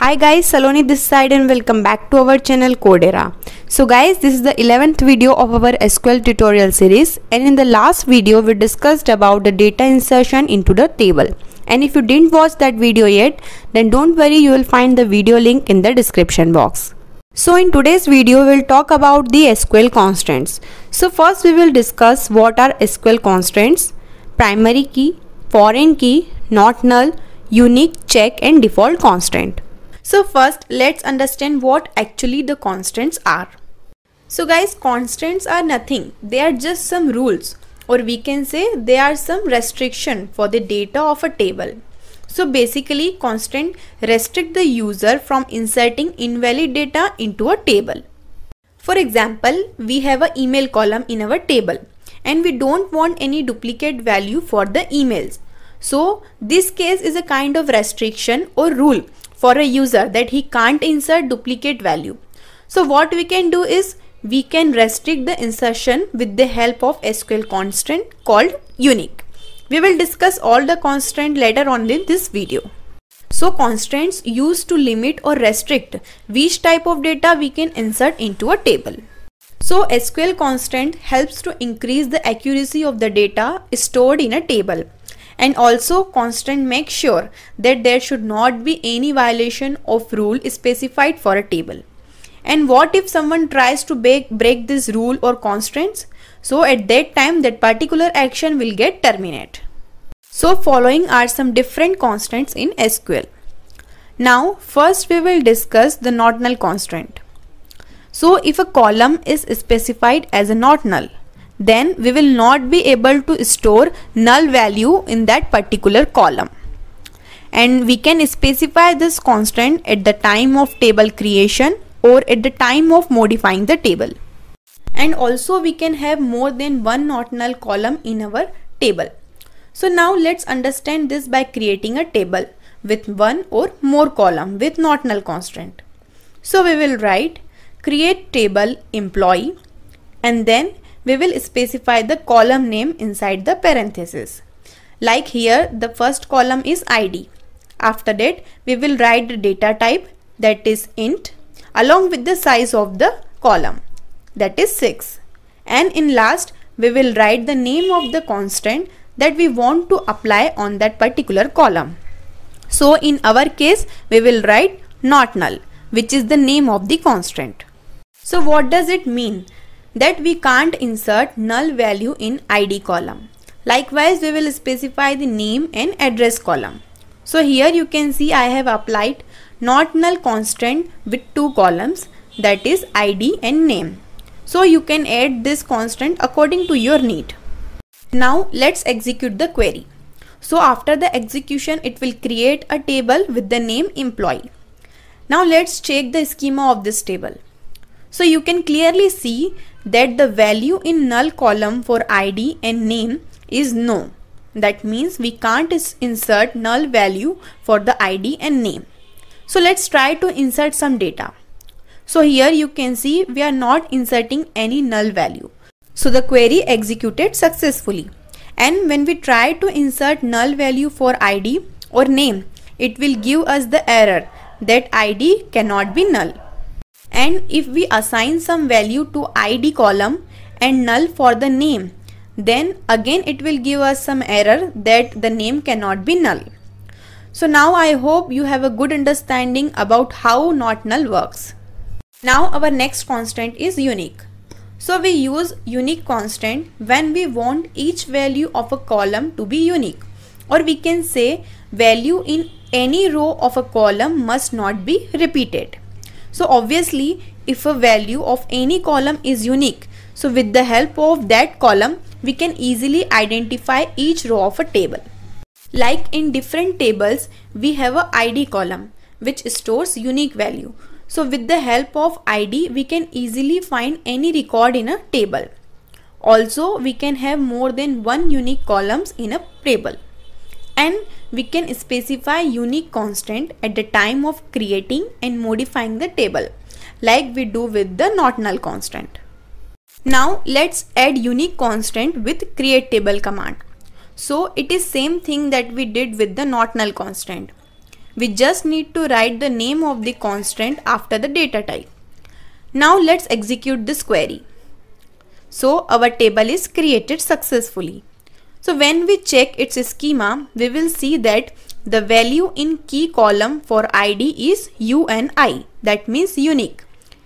Hi guys, Saloni this side and welcome back to our channel Codera. So guys, this is the 11th video of our SQL tutorial series and in the last video we discussed about the data insertion into the table. And if you didn't watch that video yet, then don't worry you will find the video link in the description box. So in today's video we will talk about the SQL constraints. So first we will discuss what are SQL constraints, primary key, foreign key, not null, unique, check and default constraint. So first let's understand what actually the constants are. So guys constants are nothing. They are just some rules or we can say they are some restriction for the data of a table. So basically constant restrict the user from inserting invalid data into a table. For example, we have an email column in our table and we don't want any duplicate value for the emails. So this case is a kind of restriction or rule for a user that he can't insert duplicate value. So what we can do is we can restrict the insertion with the help of SQL constant called unique. We will discuss all the constant later on in this video. So constraints used to limit or restrict which type of data we can insert into a table. So SQL constant helps to increase the accuracy of the data stored in a table and also constant make sure that there should not be any violation of rule specified for a table. And what if someone tries to break, break this rule or constraints? So at that time that particular action will get terminated. So following are some different constraints in SQL. Now first we will discuss the not null constraint. So if a column is specified as a not null then we will not be able to store null value in that particular column and we can specify this constant at the time of table creation or at the time of modifying the table and also we can have more than one not null column in our table so now let's understand this by creating a table with one or more column with not null constant so we will write create table employee and then we will specify the column name inside the parenthesis. Like here, the first column is id. After that, we will write the data type that is int along with the size of the column that is 6. And in last, we will write the name of the constant that we want to apply on that particular column. So in our case, we will write not null, which is the name of the constant. So what does it mean? that we can't insert null value in id column. Likewise, we will specify the name and address column. So here you can see I have applied not null constant with two columns that is id and name. So you can add this constant according to your need. Now let's execute the query. So after the execution it will create a table with the name employee. Now let's check the schema of this table. So you can clearly see that the value in null column for id and name is no. That means we can't insert null value for the id and name. So let's try to insert some data. So here you can see we are not inserting any null value. So the query executed successfully. And when we try to insert null value for id or name, it will give us the error that id cannot be null and if we assign some value to id column and null for the name then again it will give us some error that the name cannot be null. So now I hope you have a good understanding about how not null works. Now our next constant is unique. So we use unique constant when we want each value of a column to be unique or we can say value in any row of a column must not be repeated. So obviously if a value of any column is unique, so with the help of that column we can easily identify each row of a table. Like in different tables we have a ID column which stores unique value. So with the help of ID we can easily find any record in a table. Also we can have more than one unique columns in a table and we can specify unique constant at the time of creating and modifying the table like we do with the not null constant. Now let's add unique constant with create table command. So it is same thing that we did with the not null constant. We just need to write the name of the constant after the data type. Now let's execute this query. So our table is created successfully. So when we check its schema, we will see that the value in key column for id is u and i that means unique.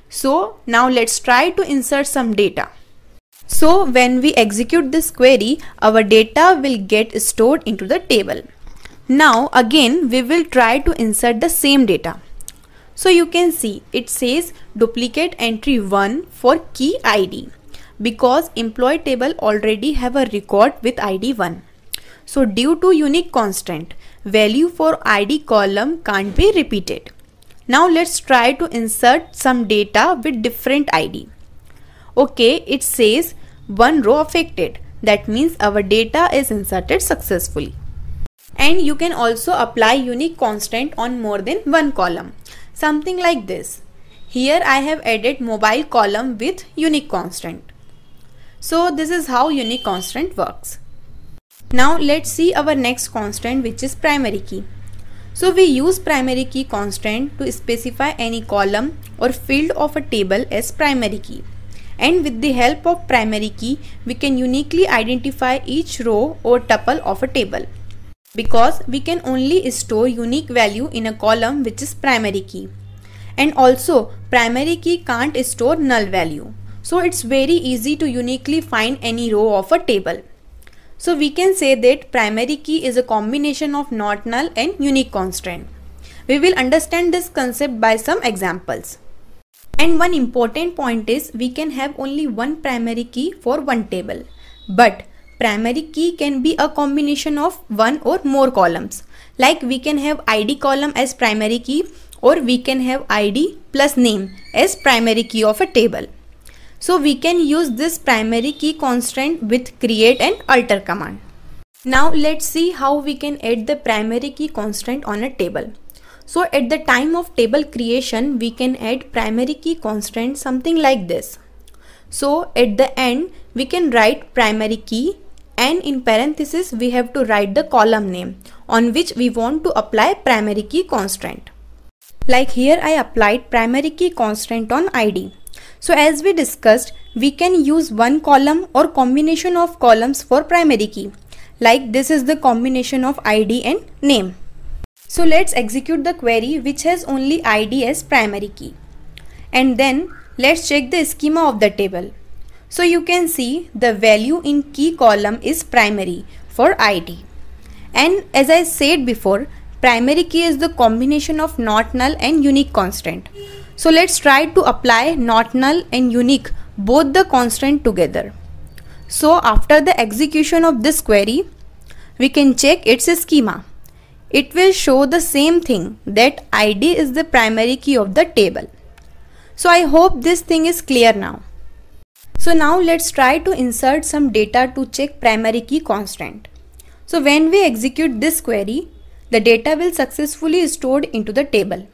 So now let's try to insert some data. So when we execute this query, our data will get stored into the table. Now again we will try to insert the same data. So you can see it says duplicate entry 1 for key id because employee table already have a record with ID 1. So due to unique constant, value for ID column can't be repeated. Now let's try to insert some data with different ID. Okay, it says one row affected. That means our data is inserted successfully. And you can also apply unique constant on more than one column. Something like this. Here I have added mobile column with unique constant. So this is how unique constant works. Now let's see our next constant which is primary key. So we use primary key constant to specify any column or field of a table as primary key. And with the help of primary key, we can uniquely identify each row or tuple of a table. Because we can only store unique value in a column which is primary key. And also primary key can't store null value. So it's very easy to uniquely find any row of a table. So we can say that primary key is a combination of not null and unique constraint. We will understand this concept by some examples. And one important point is we can have only one primary key for one table. But primary key can be a combination of one or more columns. Like we can have id column as primary key or we can have id plus name as primary key of a table. So we can use this primary key constraint with create and alter command. Now let's see how we can add the primary key constraint on a table. So at the time of table creation, we can add primary key constraint something like this. So at the end, we can write primary key and in parenthesis, we have to write the column name on which we want to apply primary key constraint. Like here I applied primary key constraint on id. So as we discussed, we can use one column or combination of columns for primary key. Like this is the combination of ID and name. So let's execute the query which has only ID as primary key. And then let's check the schema of the table. So you can see the value in key column is primary for ID. And as I said before, primary key is the combination of not null and unique constant. So let's try to apply not null and unique both the constraint together. So after the execution of this query, we can check its schema. It will show the same thing that id is the primary key of the table. So I hope this thing is clear now. So now let's try to insert some data to check primary key constraint. So when we execute this query, the data will successfully stored into the table.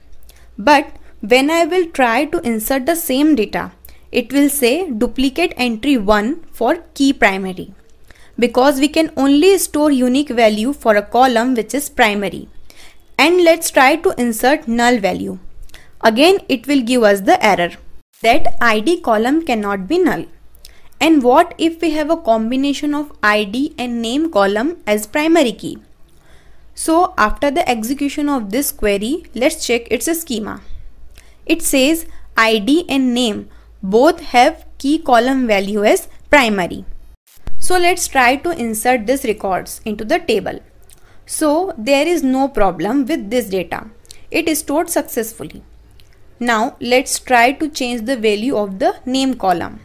But when I will try to insert the same data, it will say duplicate entry 1 for key primary because we can only store unique value for a column which is primary. And let's try to insert null value. Again, it will give us the error that id column cannot be null. And what if we have a combination of id and name column as primary key? So after the execution of this query, let's check its schema it says id and name both have key column value as primary. So let's try to insert this records into the table. So there is no problem with this data. It is stored successfully. Now let's try to change the value of the name column.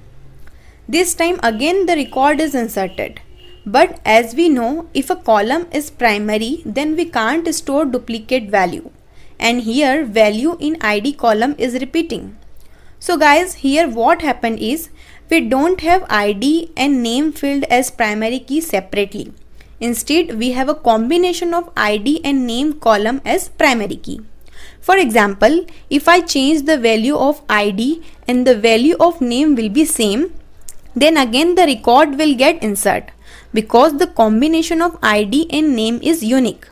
This time again the record is inserted. But as we know, if a column is primary, then we can't store duplicate value and here value in id column is repeating. So guys here what happened is we don't have id and name field as primary key separately. Instead we have a combination of id and name column as primary key. For example, if I change the value of id and the value of name will be same, then again the record will get insert because the combination of id and name is unique.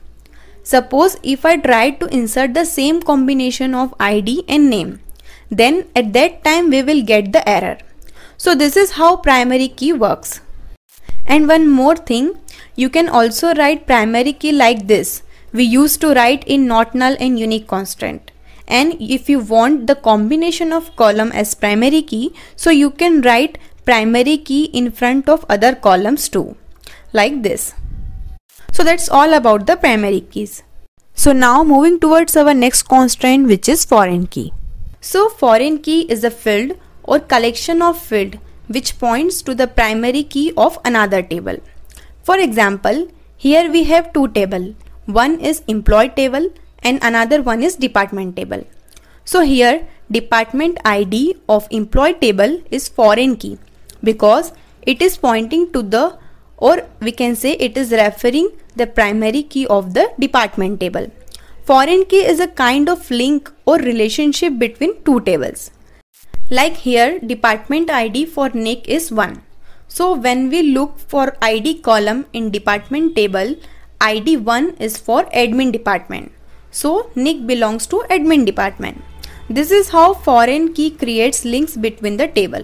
Suppose if I try to insert the same combination of id and name, then at that time we will get the error. So this is how primary key works. And one more thing, you can also write primary key like this. We used to write in not null and unique constant. And if you want the combination of column as primary key, so you can write primary key in front of other columns too, like this. So that's all about the primary keys. So now moving towards our next constraint which is foreign key. So foreign key is a field or collection of field which points to the primary key of another table. For example, here we have two table. One is employee table and another one is department table. So here department ID of employee table is foreign key because it is pointing to the or we can say it is referring the primary key of the department table. Foreign key is a kind of link or relationship between two tables. Like here department ID for Nick is 1. So when we look for ID column in department table, ID 1 is for admin department. So Nick belongs to admin department. This is how foreign key creates links between the table.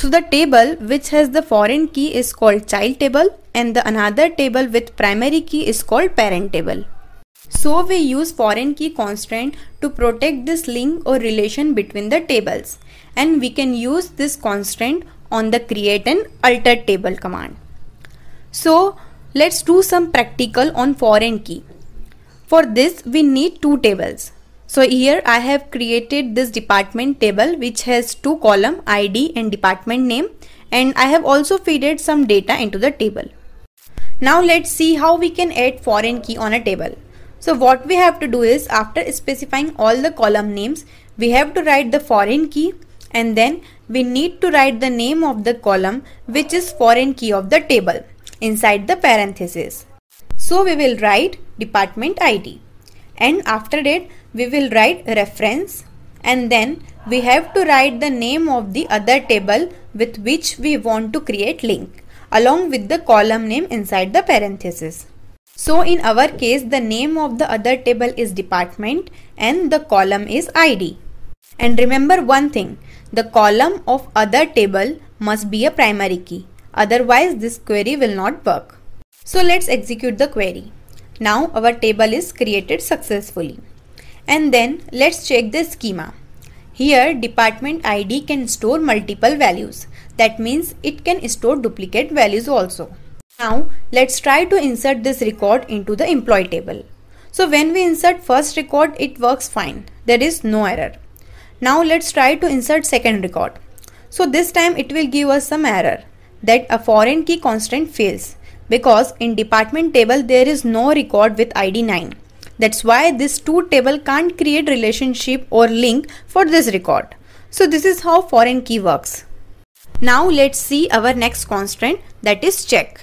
So the table which has the foreign key is called child table and the another table with primary key is called parent table. So we use foreign key constraint to protect this link or relation between the tables and we can use this constraint on the create and alter table command. So let's do some practical on foreign key. For this we need two tables so here I have created this department table which has two column ID and department name and I have also fed some data into the table. Now let's see how we can add foreign key on a table. So what we have to do is after specifying all the column names, we have to write the foreign key and then we need to write the name of the column which is foreign key of the table inside the parenthesis. So we will write department ID and after that we will write reference and then we have to write the name of the other table with which we want to create link along with the column name inside the parenthesis. So in our case the name of the other table is department and the column is ID. And remember one thing, the column of other table must be a primary key otherwise this query will not work. So let's execute the query. Now our table is created successfully. And then let's check the schema. Here department ID can store multiple values. That means it can store duplicate values also. Now let's try to insert this record into the employee table. So when we insert first record it works fine. There is no error. Now let's try to insert second record. So this time it will give us some error that a foreign key constant fails because in department table there is no record with ID 9. That's why this two table can't create relationship or link for this record. So this is how foreign key works. Now let's see our next constraint that is check.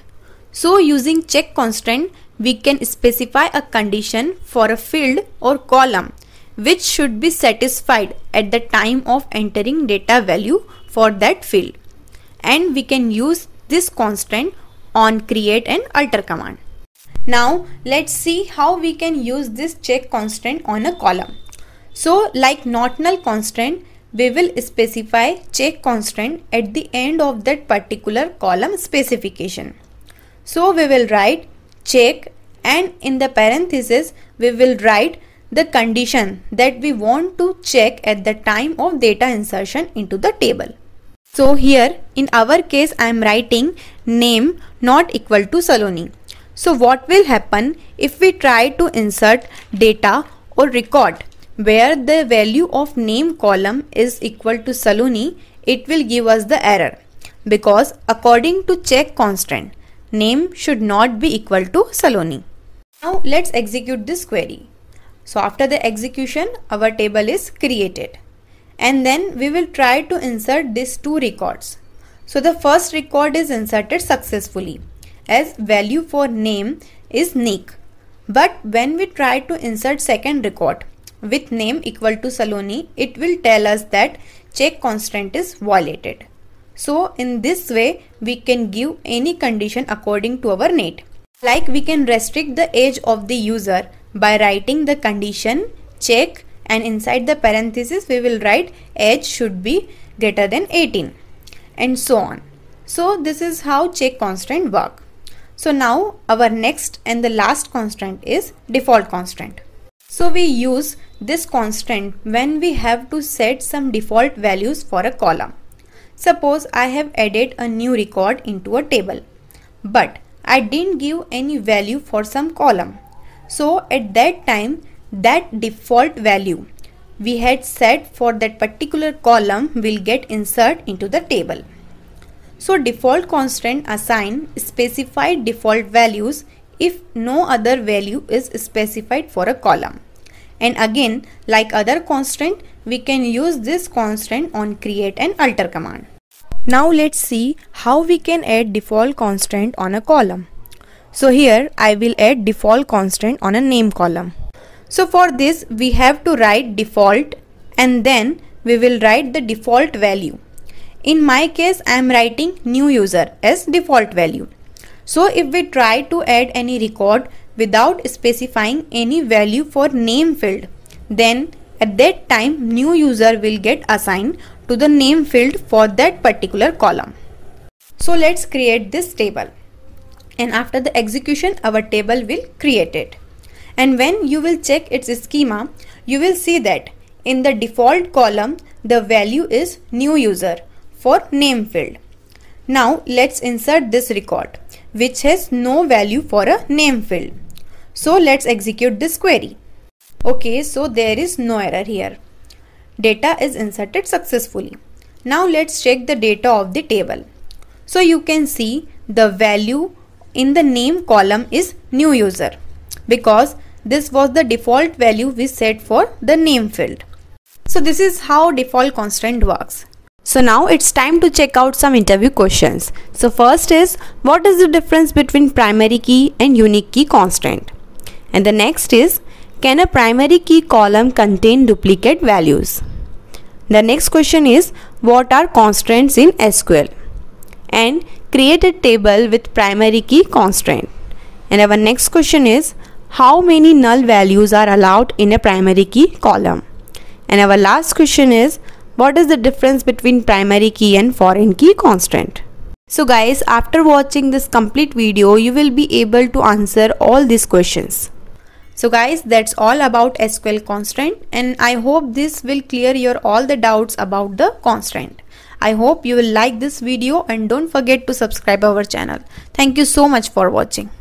So using check constraint we can specify a condition for a field or column which should be satisfied at the time of entering data value for that field. And we can use this constraint on create and alter command. Now let's see how we can use this check constraint on a column. So like not null constraint, we will specify check constraint at the end of that particular column specification. So we will write check and in the parenthesis we will write the condition that we want to check at the time of data insertion into the table. So here in our case I am writing name not equal to Saloni. So what will happen if we try to insert data or record where the value of name column is equal to Saloni, it will give us the error because according to check constant, name should not be equal to Saloni. Now let's execute this query. So after the execution, our table is created. And then we will try to insert these two records. So the first record is inserted successfully as value for name is Nick. But when we try to insert second record with name equal to Saloni, it will tell us that check constant is violated. So in this way, we can give any condition according to our need. Like we can restrict the age of the user by writing the condition check and inside the parenthesis we will write age should be greater than 18 and so on. So this is how check constraint work. So now our next and the last constant is default constant. So we use this constant when we have to set some default values for a column. Suppose I have added a new record into a table, but I didn't give any value for some column. So at that time, that default value we had set for that particular column will get inserted into the table. So default constant assign specified default values if no other value is specified for a column. And again, like other constant, we can use this constant on create and alter command. Now let's see how we can add default constant on a column. So here I will add default constant on a name column. So for this we have to write default and then we will write the default value. In my case, I am writing new user as default value. So if we try to add any record without specifying any value for name field, then at that time new user will get assigned to the name field for that particular column. So let's create this table. And after the execution, our table will create it. And when you will check its schema, you will see that in the default column, the value is new user for name field. Now let's insert this record which has no value for a name field. So let's execute this query. Okay, so there is no error here. Data is inserted successfully. Now let's check the data of the table. So you can see the value in the name column is new user because this was the default value we set for the name field. So this is how default constraint works. So now it's time to check out some interview questions. So first is what is the difference between primary key and unique key constraint, And the next is can a primary key column contain duplicate values? The next question is what are constraints in SQL? And create a table with primary key constraint. And our next question is how many null values are allowed in a primary key column? And our last question is what is the difference between primary key and foreign key constant? So guys, after watching this complete video, you will be able to answer all these questions. So guys, that's all about SQL constraint and I hope this will clear your all the doubts about the constraint. I hope you will like this video and don't forget to subscribe our channel. Thank you so much for watching.